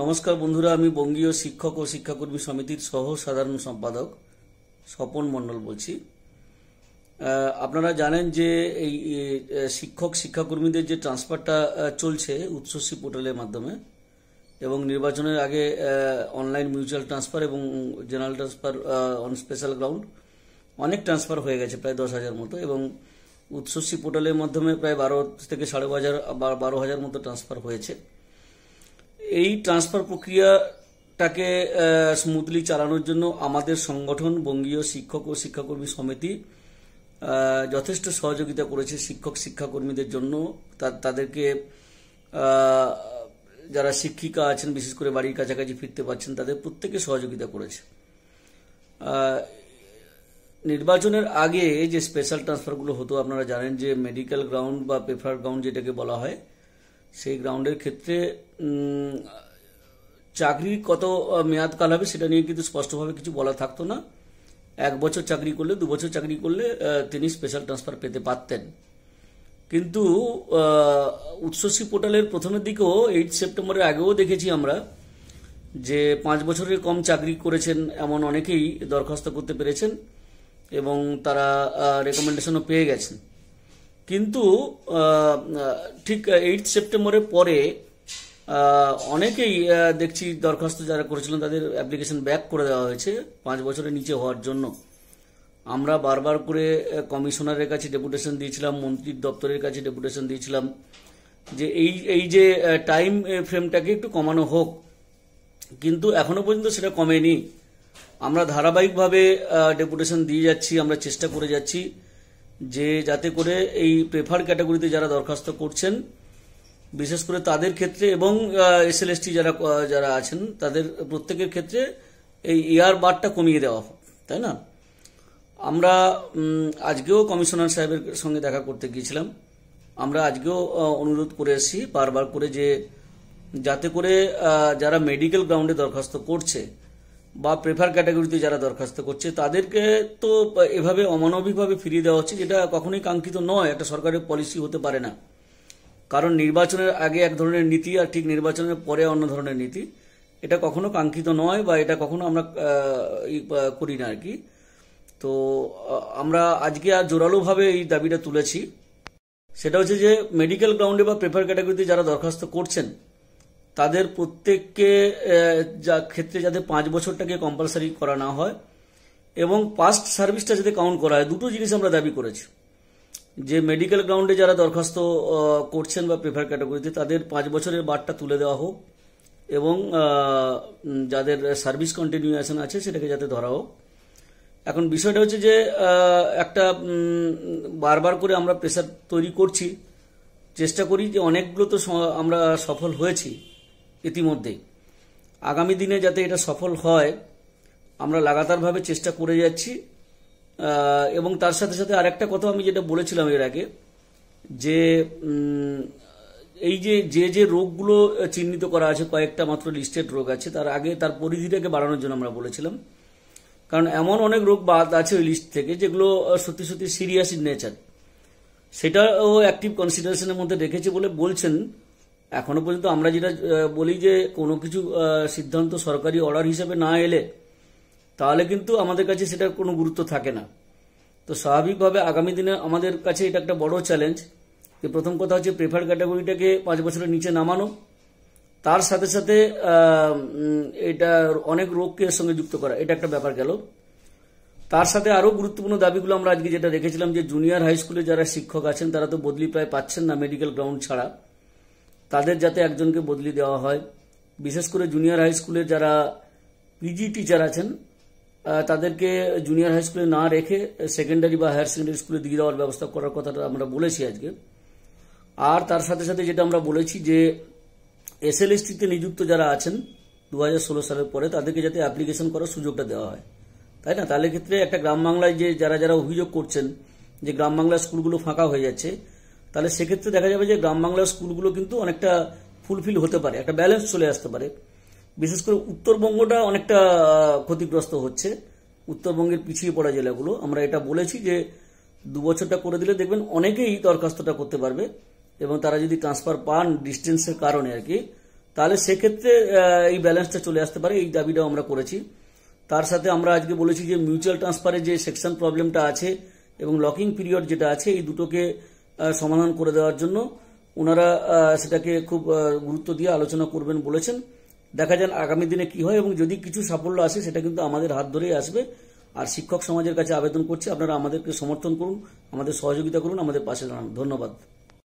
নমস্কার বন্ধুরা আমি বঙ্গীয় শিক্ষক ও শিক্ষাকর্মী সমিতির সহ সাধারণ সম্পাদক স্বপন মণ্ডল বলছি আপনারা জানেন যে এই শিক্ষক শিক্ষাকর্মীদের যে ট্রান্সফারটা চলছে উচ্চশ্রী পোর্টালের মাধ্যমে এবং নির্বাচনের আগে অনলাইন মিউচুয়াল ট্রান্সফার এবং general transfer on special ground অনেক ট্রান্সফার হয়ে গেছে প্রায় দশ হাজার মতো এবং উচ্চশ্রী পোর্টালের মাধ্যমে প্রায় বারো থেকে সাড়ে হাজার বারো হাজার মতো ট্রান্সফার হয়েছে এই ট্রান্সফার প্রক্রিয়াটাকে স্মুথলি চালানোর জন্য আমাদের সংগঠন বঙ্গীয় শিক্ষক ও শিক্ষাকর্মী সমিতি যথেষ্ট সহযোগিতা করেছে শিক্ষক শিক্ষাকর্মীদের জন্য তাদেরকে যারা শিক্ষিকা আছেন বিশেষ করে বাড়ির কাছাকাছি ফিরতে পারছেন তাদের প্রত্যেকে সহযোগিতা করেছে নির্বাচনের আগে যে স্পেশাল ট্রান্সফারগুলো হতো আপনারা জানেন যে মেডিকেল গ্রাউন্ড বা পেফার গ্রাউন্ড যেটাকে বলা হয় সেই গ্রাউন্ডের ক্ষেত্রে চাকরি কত মেয়াদকাল হবে সেটা নিয়ে কিন্তু স্পষ্টভাবে কিছু বলা থাকতো না এক বছর চাকরি করলে দু বছর চাকরি করলে তিনি স্পেশাল ট্রান্সফার পেতে পারতেন কিন্তু উৎসশ্রী পোর্টালের প্রথমের দিকেও এইট সেপ্টেম্বরের আগেও দেখেছি আমরা যে পাঁচ বছরের কম চাকরি করেছেন এমন অনেকেই দরখাস্ত করতে পেরেছেন এবং তারা রেকমেন্ডেশনও পেয়ে গেছেন কিন্তু ঠিক এইট সেপ্টেম্বরের পরে অনেকেই দেখছি দরখাস্ত যারা করেছিলেন তাদের অ্যাপ্লিকেশন ব্যাক করে দেওয়া হয়েছে পাঁচ বছরের নিচে হওয়ার জন্য আমরা বারবার করে কমিশনারের কাছে ডেপুটেশন দিয়েছিলাম মন্ত্রীর দপ্তরের কাছে ডেপুটেশন দিয়েছিলাম যে এই এই যে টাইম ফ্রেমটাকে একটু কমানো হোক কিন্তু এখনো পর্যন্ত সেটা কমেনি আমরা ধারাবাহিকভাবে ডেপুটেশন দিয়ে যাচ্ছি আমরা চেষ্টা করে যাচ্ছি যে যাতে করে এই প্রেফার ক্যাটাগরিতে যারা দরখাস্ত করছেন বিশেষ করে তাদের ক্ষেত্রে এবং এসএলএসটি যারা যারা আছেন তাদের প্রত্যেকের ক্ষেত্রে এই ইয়ার e বারটা কমিয়ে দেওয়া হোক তাই না আমরা আজকেও কমিশনার সাহেবের সঙ্গে দেখা করতে গিয়েছিলাম আমরা আজকেও অনুরোধ করে এসেছি বারবার করে যে যাতে করে যারা মেডিকেল গ্রাউন্ডে দরখাস্ত করছে বা প্রেফার ক্যাটাগরিতে যারা দরখাস্ত করছে তাদেরকে তো এভাবে অমানবিকভাবে ফিরিয়ে দেওয়া হচ্ছে যেটা কখনোই কাঙ্ক্ষিত নয় একটা সরকারের পলিসি হতে পারে না কারণ নির্বাচনের আগে এক ধরনের নীতি আর ঠিক নির্বাচনের পরে অন্য ধরনের নীতি এটা কখনো কাঙ্ক্ষিত নয় বা এটা কখনো আমরা করি না আর কি তো আমরা আজকে আর জোরালোভাবে এই দাবিটা তুলেছি সেটা হচ্ছে যে মেডিকেল গ্রাউন্ডে বা প্রেফার ক্যাটাগরিতে যারা দরখাস্ত করছেন তাদের প্রত্যেককে যা ক্ষেত্রে যাতে পাঁচ বছরটাকে কম্পালসারি করা না হয় এবং পাস্ট সার্ভিসটা যাতে কাউন্ট করা হয় দুটো জিনিস আমরা দাবি করেছি যে মেডিকেল গ্রাউন্ডে যারা দরখাস্ত করছেন বা প্রেফার ক্যাটাগরিতে তাদের পাঁচ বছরের বারটা তুলে দেওয়া হোক এবং যাদের সার্ভিস কন্টিনিউয়েশন আছে সেটাকে যাতে ধরা হোক এখন বিষয়টা হচ্ছে যে একটা বারবার করে আমরা প্রেশার তৈরি করছি চেষ্টা করি যে অনেকগুলো তো আমরা সফল হয়েছি ইতিমধ্যেই আগামী দিনে যাতে এটা সফল হয় আমরা লাগাতারভাবে চেষ্টা করে যাচ্ছি এবং তার সাথে সাথে আরেকটা কথা আমি যেটা বলেছিলাম এর আগে যে এই যে যে যে রোগগুলো চিহ্নিত করা আছে কয়েকটা মাত্র লিস্টেড রোগ আছে তার আগে তার পরিধিটাকে বাড়ানোর জন্য আমরা বলেছিলাম কারণ এমন অনেক রোগ বাদ আছে ওই লিস্ট থেকে যেগুলো সত্যি সত্যি সিরিয়াস ইন নেচার সেটাও অ্যাক্টিভ কনসিডারেশনের মধ্যে রেখেছে বলে বলছেন এখনো পর্যন্ত আমরা যেটা বলি যে কোনো কিছু সিদ্ধান্ত সরকারি অর্ডার হিসেবে না এলে তাহলে কিন্তু আমাদের কাছে সেটার কোনো গুরুত্ব থাকে না তো স্বাভাবিকভাবে আগামী দিনে আমাদের কাছে এটা একটা বড় চ্যালেঞ্জ যে প্রথম কথা হচ্ছে প্রেফার ক্যাটাগরিটাকে পাঁচ বছরের নিচে নামানো তার সাথে সাথে এটা অনেক রোগকে এর সঙ্গে যুক্ত করা এটা একটা ব্যাপার গেল তার সাথে আরও গুরুত্বপূর্ণ দাবিগুলো আমরা আজকে যেটা রেখেছিলাম যে জুনিয়র হাই স্কুলে যারা শিক্ষক আছেন তারা তো বদলি প্রায় পাচ্ছেন না মেডিকেল গ্রাউন্ড ছাড়া তাদের যাতে একজনকে বদলি দেওয়া হয় বিশেষ করে জুনিয়র হাই স্কুলে যারা পিজি টিচার আছেন তাদেরকে জুনিয়র হাই স্কুলে না রেখে সেকেন্ডারি বা হায়ার সেকেন্ডারি স্কুলে দিয়ে দেওয়ার ব্যবস্থা করার কথাটা আমরা বলেছি আজকে আর তার সাথে সাথে যেটা আমরা বলেছি যে এস এসএলএসটিতে নিযুক্ত যারা আছেন দু সালের পরে তাদেরকে যাতে অ্যাপ্লিকেশন করার সুযোগটা দেওয়া হয় তাই না তাহলে ক্ষেত্রে একটা গ্রাম বাংলায় যে যারা যারা অভিযোগ করছেন যে গ্রাম বাংলার স্কুলগুলো ফাঁকা হয়ে যাচ্ছে তাহলে সেক্ষেত্রে দেখা যাবে যে গ্রাম বাংলার স্কুলগুলো কিন্তু অনেকটা ফুলফিল হতে পারে একটা ব্যালেন্স চলে আসতে পারে বিশেষ করে উত্তরবঙ্গটা অনেকটা ক্ষতিগ্রস্ত হচ্ছে উত্তরবঙ্গের পিছিয়ে পড়া জেলাগুলো আমরা এটা বলেছি যে দু বছরটা করে দিলে দেখবেন অনেকেই দরখাস্তটা করতে পারবে এবং তারা যদি ট্রান্সফার পান ডিস্টেন্সের কারণে আর কি তাহলে সেক্ষেত্রে এই ব্যালেন্সটা চলে আসতে পারে এই দাবিটাও আমরা করেছি তার সাথে আমরা আজকে বলেছি যে মিউচুয়াল ট্রান্সফারের যে সেকশন প্রবলেমটা আছে এবং লকিং পিরিয়ড যেটা আছে এই দুটোকে সমাধান করে দেওয়ার জন্য ওনারা সেটাকে খুব গুরুত্ব দিয়ে আলোচনা করবেন বলেছেন দেখা যান আগামী দিনে কি হয় এবং যদি কিছু সাফল্য আসে সেটা কিন্তু আমাদের হাত ধরেই আসবে আর শিক্ষক সমাজের কাছে আবেদন করছি আপনারা আমাদেরকে সমর্থন করুন আমাদের সহযোগিতা করুন আমাদের পাশে দাঁড়ান ধন্যবাদ